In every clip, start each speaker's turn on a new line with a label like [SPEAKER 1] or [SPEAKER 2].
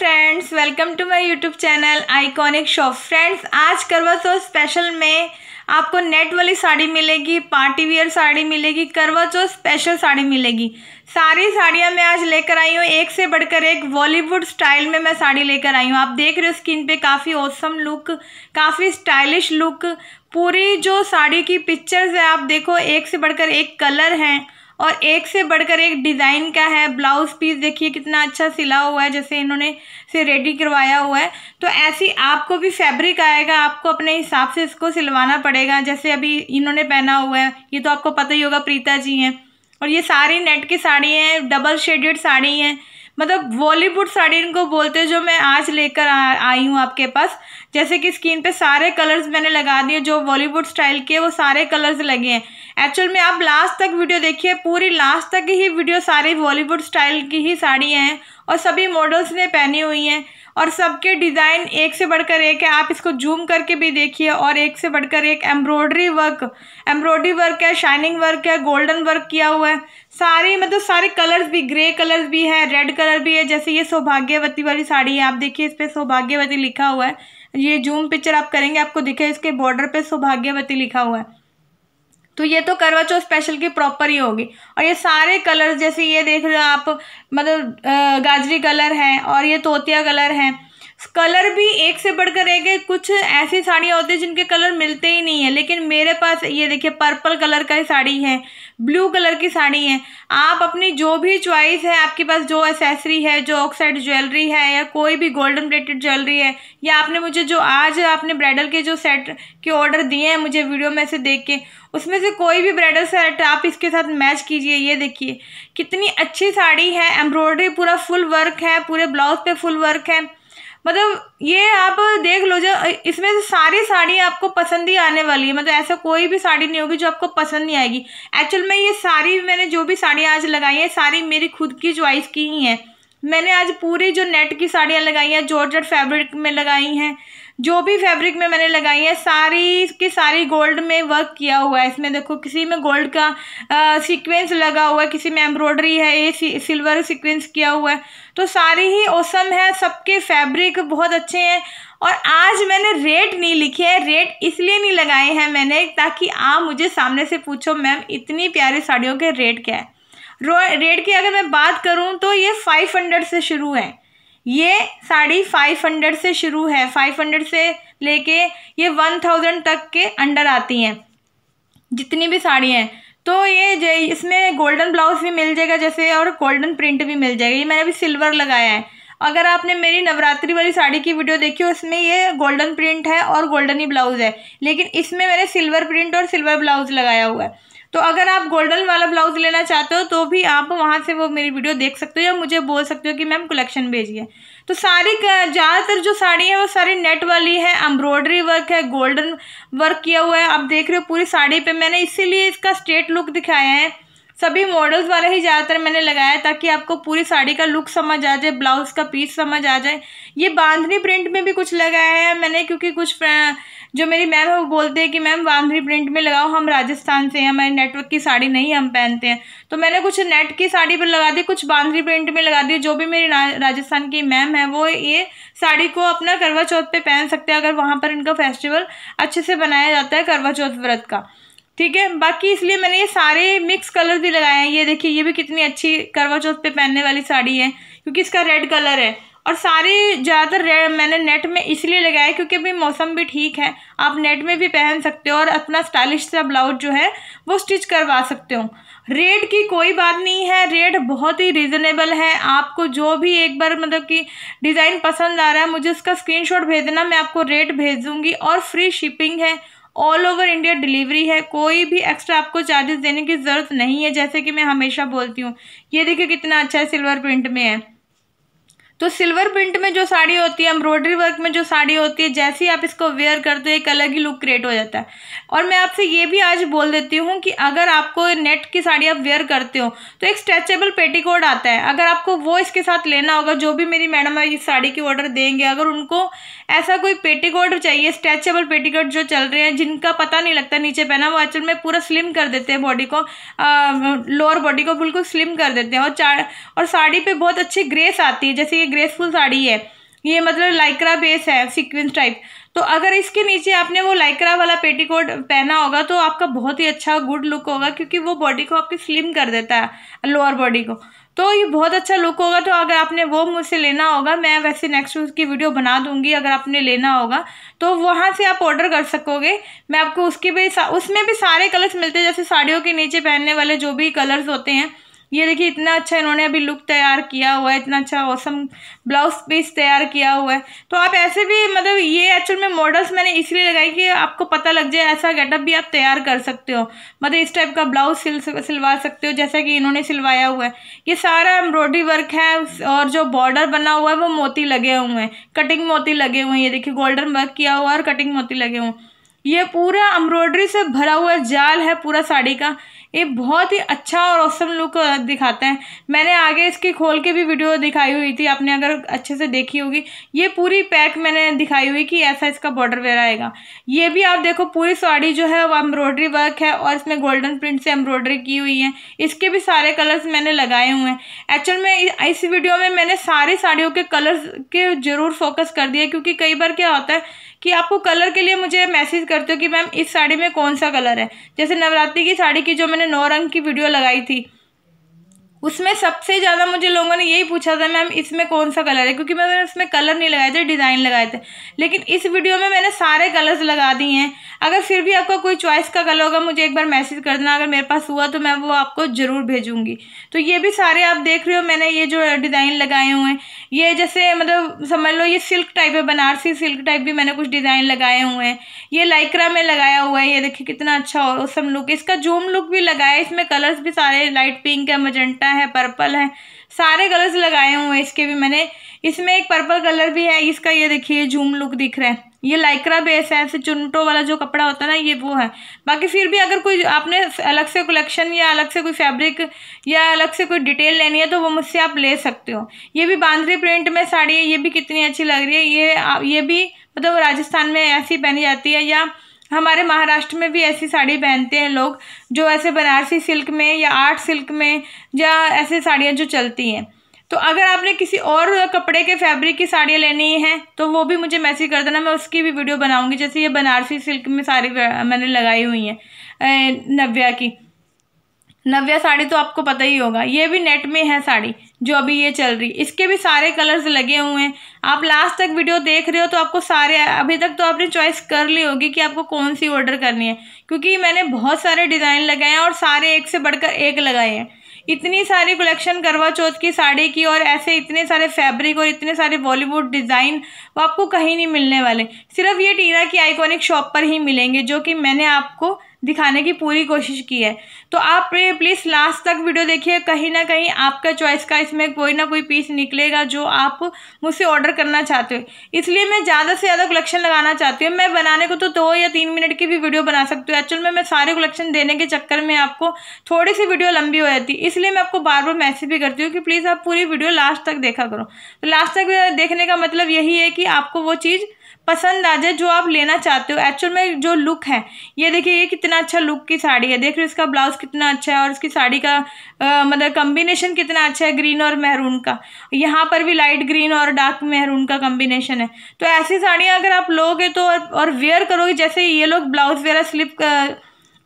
[SPEAKER 1] friends welcome to my YouTube channel iconic shop friends आज करवा चौथ special में आपको net वाली साड़ी मिलेगी पार्टी वियर साड़ी मिलेगी करवा चौथ स्पेशल साड़ी मिलेगी सारी साड़ियाँ मैं आज लेकर आई हूँ एक से बढ़कर एक बॉलीवुड स्टाइल में मैं साड़ी लेकर आई हूँ आप देख रहे हो स्किन पे काफ़ी औसम लुक काफ़ी स्टाइलिश लुक पूरी जो साड़ी की पिक्चर्स है आप देखो एक से बढ़कर एक कलर हैं और एक से बढ़कर एक डिज़ाइन का है ब्लाउज पीस देखिए कितना अच्छा सिला हुआ है जैसे इन्होंने से रेडी करवाया हुआ है तो ऐसी आपको भी फैब्रिक आएगा आपको अपने हिसाब से इसको सिलवाना पड़ेगा जैसे अभी इन्होंने पहना हुआ है ये तो आपको पता ही होगा प्रीता जी हैं और ये सारी नेट की साड़ी हैं डबल शेडेड साड़ी हैं मतलब बॉलीवुड साड़ी इनको बोलते हैं जो मैं आज लेकर आई हूँ आपके पास जैसे कि स्किन पे सारे कलर्स मैंने लगा दिए जो बॉलीवुड स्टाइल के वो सारे कलर्स लगे हैं एक्चुअल में आप लास्ट तक वीडियो देखिए पूरी लास्ट तक ही वीडियो सारी बॉलीवुड स्टाइल की ही साड़ियाँ हैं और सभी मॉडल्स ने पहनी हुई हैं और सबके डिज़ाइन एक से बढ़कर एक है आप इसको जूम करके भी देखिए और एक से बढ़कर एक एम्ब्रॉयडरी वर्क एम्ब्रॉयडरी वर्क है शाइनिंग वर्क है गोल्डन वर्क किया हुआ है सारे मतलब सारे कलर्स भी ग्रे कलर्स भी है रेड कलर भी है जैसे ये सौभाग्यवती वाली साड़ी है आप देखिए इस पर सौभाग्यवती लिखा हुआ है ये जूम पिक्चर आप करेंगे आपको दिखे इसके बॉर्डर पे सौभाग्यवती लिखा हुआ है तो ये तो करवा चौथ स्पेशल की प्रॉपर ही होगी और ये सारे कलर्स जैसे ये देख रहे हो आप मतलब गाजरी कलर है और ये तोतिया कलर है कलर भी एक से बढ़कर एक है कुछ ऐसी साड़ियाँ होती हैं जिनके कलर मिलते ही नहीं है लेकिन मेरे पास ये देखिए पर्पल कलर का ही साड़ी है ब्लू कलर की साड़ी है आप अपनी जो भी च्वाइस है आपके पास जो एसेसरी है जो ऑक्साइड ज्वेलरी है या कोई भी गोल्डन प्लेटेड ज्वेलरी है या आपने मुझे जो आज आपने ब्राइडल के जो सेट के ऑर्डर दिए हैं मुझे वीडियो में से देख के उसमें से कोई भी ब्राइडल सेट आप इसके साथ मैच कीजिए ये देखिए कितनी अच्छी साड़ी है एम्ब्रॉयडरी पूरा फुल वर्क है पूरे ब्लाउज पे फुल वर्क है मतलब ये आप देख लो जो इसमें से सारी साड़ी आपको पसंद ही आने वाली है मतलब ऐसा कोई भी साड़ी नहीं होगी जो आपको पसंद नहीं आएगी एक्चुअल में ये सारी मैंने जो भी साड़ी आज लगाई है सारी मेरी खुद की च्वाइस की ही है मैंने आज पूरी जो नेट की साड़ियाँ लगाई हैं जॉर्जेट फैब्रिक में लगाई हैं जो भी फैब्रिक में मैंने लगाई है सारी की सारी गोल्ड में वर्क किया हुआ है इसमें देखो किसी में गोल्ड का सीक्वेंस लगा हुआ है किसी में एम्ब्रॉयडरी है ये सिल्वर सीक्वेंस किया हुआ है तो सारी ही ओसम है सबके फैब्रिक बहुत अच्छे हैं और आज मैंने रेट नहीं लिखे है रेट इसलिए नहीं लगाए हैं मैंने ताकि आप मुझे सामने से पूछो मैम इतनी प्यारी साड़ियों के रेट क्या है रेट की अगर मैं बात करूँ तो ये फाइव हंड्रेड से शुरू है ये साड़ी फाइव हंड्रेड से शुरू है फाइव हंड्रेड से लेके ये वन थाउजेंड तक के अंडर आती हैं जितनी भी साड़ियाँ हैं तो ये इसमें गोल्डन ब्लाउज़ भी मिल जाएगा जैसे और गोल्डन प्रिंट भी मिल जाएगा ये मैंने अभी सिल्वर लगाया है अगर आपने मेरी नवरात्रि वाली साड़ी की वीडियो देखी उसमें ये गोल्डन प्रिंट है और गोल्डन ही ब्लाउज़ है लेकिन इसमें मैंने सिल्वर प्रिंट और सिल्वर ब्लाउज़ लगाया हुआ है तो अगर आप गोल्डन वाला ब्लाउज़ लेना चाहते हो तो भी आप वहाँ से वो मेरी वीडियो देख सकते हो या मुझे बोल सकते हो कि मैम कलेक्शन भेजिए तो सारी ज़्यादातर जो साड़ी है वो सारी नेट वाली है एम्ब्रॉयडरी वर्क है गोल्डन वर्क किया हुआ है आप देख रहे हो पूरी साड़ी पे मैंने इसीलिए इसका स्ट्रेट लुक दिखाया है सभी मॉडल्स वाला ही ज़्यादातर मैंने लगाया ताकि आपको पूरी साड़ी का लुक समझ आ जाए ब्लाउज़ का पीस समझ आ जाए ये बांधनी प्रिंट में भी कुछ लगाया है मैंने क्योंकि कुछ जो मेरी मैम है वो बोलते हैं कि मैम वांधरी प्रिंट में लगाओ हम राजस्थान से हैं हमारे नेटवर्क की साड़ी नहीं हम पहनते हैं तो मैंने कुछ नेट की साड़ी पर लगा दी कुछ बांधरी प्रिंट में लगा दी जो भी मेरी राजस्थान की मैम है वो ये साड़ी को अपना करवा चौथ पर पहन सकते हैं अगर वहाँ पर इनका फेस्टिवल अच्छे से बनाया जाता है करवा चौथ व्रत का ठीक है बाकी इसलिए मैंने ये सारे मिक्स कलर भी लगाए हैं ये देखिए ये भी कितनी अच्छी करवा चौथ पे पहनने वाली साड़ी है क्योंकि इसका रेड कलर है और सारे ज़्यादातर मैंने नेट में इसलिए लगाया क्योंकि अभी मौसम भी ठीक है आप नेट में भी पहन सकते हो और अपना स्टाइलिश सा ब्लाउज जो है वो स्टिच करवा सकते हो रेट की कोई बात नहीं है रेट बहुत ही रिजनेबल है आपको जो भी एक बार मतलब कि डिज़ाइन पसंद आ रहा है मुझे उसका स्क्रीनशॉट भेज देना मैं आपको रेट भेज दूँगी और फ्री शिपिंग है ऑल ओवर इंडिया डिलीवरी है कोई भी एक्स्ट्रा आपको चार्जेस देने की ज़रूरत नहीं है जैसे कि मैं हमेशा बोलती हूँ ये देखिए कितना अच्छा है सिल्वर प्रिंट में है तो सिल्वर प्रिंट में जो साड़ी होती है एम्ब्रॉयडरी वर्क में जो साड़ी होती है जैसे ही आप इसको वेयर करते हो एक अलग ही लुक क्रिएट हो जाता है और मैं आपसे ये भी आज बोल देती हूँ कि अगर आपको नेट की साड़ी आप वेयर करते हो तो एक स्ट्रेचेबल पेटी आता है अगर आपको वो इसके साथ लेना होगा जो भी मेरी मैडम है इस साड़ी की ऑर्डर देंगे अगर उनको ऐसा कोई पेटी चाहिए स्ट्रेचेबल पेटी जो चल रहे हैं जिनका पता नहीं लगता नीचे पहना वो एक्चुअल में पूरा स्लिम कर देते हैं बॉडी को लोअर बॉडी को बिल्कुल स्लिम कर देते हैं और और साड़ी पर बहुत अच्छी ग्रेस आती है जैसे ये ग्रेसफुल साड़ी है ये मतलब लाइक्रा बेस है सीक्वेंस टाइप तो अगर इसके नीचे आपने वो लाइक्रा वाला पेटीकोट पहना होगा तो आपका बहुत ही अच्छा गुड लुक होगा क्योंकि वो बॉडी को आपकी स्लिम कर देता है लोअर बॉडी को तो ये बहुत अच्छा लुक होगा तो अगर आपने वो मुझसे लेना होगा मैं वैसे नेक्स्ट उसकी वीडियो बना दूंगी अगर आपने लेना होगा तो वहाँ से आप ऑर्डर कर सकोगे मैं आपको उसके भी उसमें भी सारे कलर्स मिलते हैं जैसे साड़ियों के नीचे पहनने वाले जो भी कलर्स होते हैं ये देखिए इतना अच्छा इन्होंने अभी लुक तैयार किया हुआ है इतना अच्छा औसम ब्लाउज पीस तैयार किया हुआ है तो आप ऐसे भी मतलब ये एक्चुअल में मॉडल्स मैंने इसलिए लगाई कि आपको पता लग जाए ऐसा गेटअप भी आप तैयार कर सकते हो मतलब इस टाइप का ब्लाउज सिल सिलवा सकते हो जैसा कि इन्होंने सिलवाया हुआ है ये सारा एम्ब्रॉयडरी वर्क है और जो बॉर्डर बना हुआ है वो मोती लगे हुए हैं कटिंग मोती लगे हुए हैं ये देखिए गोल्डन वर्क किया हुआ है और कटिंग मोती लगे हुए हैं ये पूरा एम्ब्रॉयडरी से भरा हुआ जाल है पूरा साड़ी का ये बहुत ही अच्छा और औसम लुक uh, दिखाते हैं मैंने आगे इसकी खोल के भी वीडियो दिखाई हुई थी आपने अगर अच्छे से देखी होगी ये पूरी पैक मैंने दिखाई हुई कि ऐसा इसका बॉर्डर वेयर आएगा ये भी आप देखो पूरी साड़ी जो है वो एम्ब्रॉयडरी वर्क है और इसमें गोल्डन प्रिंट से एम्ब्रॉयडरी की हुई है इसके भी सारे कलर्स मैंने लगाए हुए हैं एक्चुअल में इस वीडियो में मैंने सारी साड़ियों के कलर्स के ज़रूर फोकस कर दिया क्योंकि कई बार क्या होता है कि आपको कलर के लिए मुझे मैसेज करते हो कि मैम इस साड़ी में कौन सा कलर है जैसे नवरात्रि की साड़ी की जो मैंने नौ रंग की वीडियो लगाई थी उसमें सबसे ज़्यादा मुझे लोगों ने यही पूछा था मैम इसमें कौन सा कलर है क्योंकि मैंने उसमें कलर नहीं लगाए थे डिज़ाइन लगाए थे लेकिन इस वीडियो में मैंने सारे कलर्स लगा दिए हैं अगर फिर भी आपका कोई चॉइस का गला होगा मुझे एक बार मैसेज कर देना अगर मेरे पास हुआ तो मैं वो आपको ज़रूर भेजूँगी तो ये भी सारे आप देख रहे हो मैंने ये जो डिज़ाइन लगाए हुए हैं ये जैसे मतलब समझ लो ये सिल्क टाइप है बनारसी सिल्क टाइप भी मैंने कुछ डिज़ाइन लगाए हुए हैं ये लाइक्रा में लगाया हुआ है ये देखिए कितना अच्छा और उसम लुक इसका जूम लुक भी लगाया है इसमें कलर्स भी सारे लाइट पिंक है मजेंटा है पर्पल है सारे कलर्स लगाए हुए हैं इसके भी मैंने इसमें एक पर्पल कलर भी है इसका ये देखिए जूम लुक दिख रहा है ये लाइक्रा बेस है ऐसे चुनटो वाला जो कपड़ा होता है ना ये वो है बाकी फिर भी अगर कोई आपने अलग से कलेक्शन या अलग से कोई फैब्रिक या अलग से कोई डिटेल लेनी है तो वो मुझसे आप ले सकते हो ये भी बांद्री प्रिंट में साड़ी है ये भी कितनी अच्छी लग रही है ये ये भी मतलब राजस्थान में ऐसी पहनी जाती है या हमारे महाराष्ट्र में भी ऐसी साड़ी पहनते हैं लोग जो ऐसे बनारसी सिल्क में या आर्ट सिल्क में या ऐसे साड़ियाँ जो चलती हैं तो अगर आपने किसी और कपड़े के फैब्रिक की साड़ियाँ लेनी हैं तो वो भी मुझे मैसेज कर देना मैं उसकी भी वीडियो बनाऊंगी जैसे ये बनारसी सिल्क में साड़ी मैंने लगाई हुई हैं नव्या की नव्या साड़ी तो आपको पता ही होगा ये भी नेट में है साड़ी जो अभी ये चल रही इसके भी सारे कलर्स लगे हुए हैं आप लास्ट तक वीडियो देख रहे हो तो आपको सारे अभी तक तो आपने चॉइस कर ली होगी कि आपको कौन सी ऑर्डर करनी है क्योंकि मैंने बहुत सारे डिज़ाइन लगाए हैं और सारे एक से बढ़कर एक लगाए हैं इतनी सारी कलेक्शन करवा चौथ की साड़ी की और ऐसे इतने सारे फैब्रिक और इतने सारे बॉलीवुड डिज़ाइन वो आपको कहीं नहीं मिलने वाले सिर्फ ये टीना की आइकॉनिक शॉप पर ही मिलेंगे जो कि मैंने आपको दिखाने की पूरी कोशिश की है तो आप प्लीज़ लास्ट तक वीडियो देखिए कहीं ना कहीं आपका चॉइस का इसमें कोई ना कोई पीस निकलेगा जो आप मुझसे ऑर्डर करना चाहते हो इसलिए मैं ज़्यादा से ज़्यादा कलेक्शन लगाना चाहती हूँ मैं बनाने को तो दो या तीन मिनट की भी वीडियो बना सकती हूँ एक्चुअल में मैं सारे कलेक्शन देने के चक्कर में आपको थोड़ी सी वीडियो लंबी हो जाती है इसलिए मैं आपको बार बार मैसेज भी करती हूँ कि प्लीज़ आप पूरी वीडियो लास्ट तक देखा करो तो लास्ट तक देखने का मतलब यही है कि आपको वो चीज़ पसंद आ जाए जो आप लेना चाहते हो एक्चुअल में जो लुक है ये देखिए ये कितना अच्छा लुक की साड़ी है देख रहे हो इसका ब्लाउज कितना अच्छा है और इसकी साड़ी का आ, मतलब कम्बिनेशन कितना अच्छा है ग्रीन और महरून का यहाँ पर भी लाइट ग्रीन और डार्क महरून का कम्बिनेशन है तो ऐसी साड़ियाँ अगर आप लोगे तो और, और वेयर करोगे जैसे ये लोग ब्लाउज वगैरह स्लिप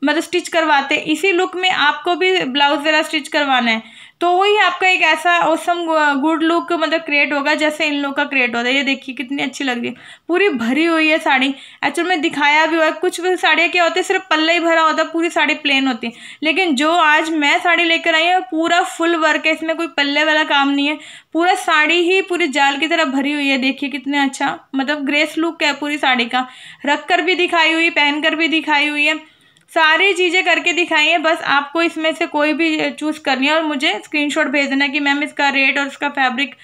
[SPEAKER 1] मतलब स्टिच करवाते इसी लुक में आपको भी ब्लाउज वगैरह स्टिच करवाना है तो वही आपका एक ऐसा औसम गुड लुक मतलब क्रिएट होगा जैसे इन लोग का क्रिएट होता है ये देखिए कितनी अच्छी लग रही है पूरी भरी हुई है साड़ी एक्चुअल में दिखाया भी हुआ है कुछ साड़ियाँ क्या होती है सिर्फ पल्ला ही भरा होता है पूरी साड़ी प्लेन होती है लेकिन जो आज मैं साड़ी लेकर आई हूँ पूरा फुल वर्क है इसमें कोई पल्ले वाला काम नहीं है पूरा साड़ी ही पूरी जाल की तरह भरी हुई है देखिए कितने अच्छा मतलब ग्रेस लुक है पूरी साड़ी का रख कर भी दिखाई हुई पहन कर भी दिखाई हुई है सारी चीज़ें करके दिखाई है बस आपको इसमें से कोई भी चूज़ करनी है और मुझे स्क्रीनशॉट भेज देना कि मैम इसका रेट और इसका फैब्रिक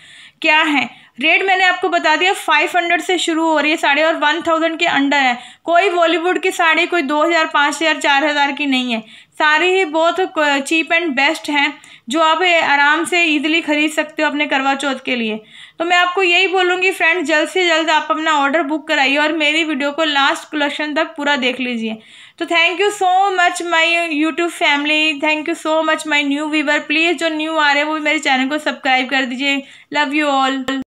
[SPEAKER 1] क्या है रेट मैंने आपको बता दिया फाइव हंड्रेड से शुरू हो रही है साड़ी और वन थाउजेंड के अंडर है कोई बॉलीवुड की साड़ी कोई दो हज़ार पाँच हज़ार चार हज़ार की नहीं है सारी ही बहुत चीप एंड बेस्ट हैं जो आप आराम से इजीली खरीद सकते हो अपने करवा चौथ के लिए तो मैं आपको यही बोलूँगी फ्रेंड जल्द से जल्द आप अपना ऑर्डर बुक कराइए और मेरी वीडियो को लास्ट कलेक्शन तक पूरा देख लीजिए तो thank you so much my YouTube family thank you so much my new viewer please जो न्यू आ रहे हैं वो भी मेरे चैनल को सब्सक्राइब कर दीजिए लव यू ऑल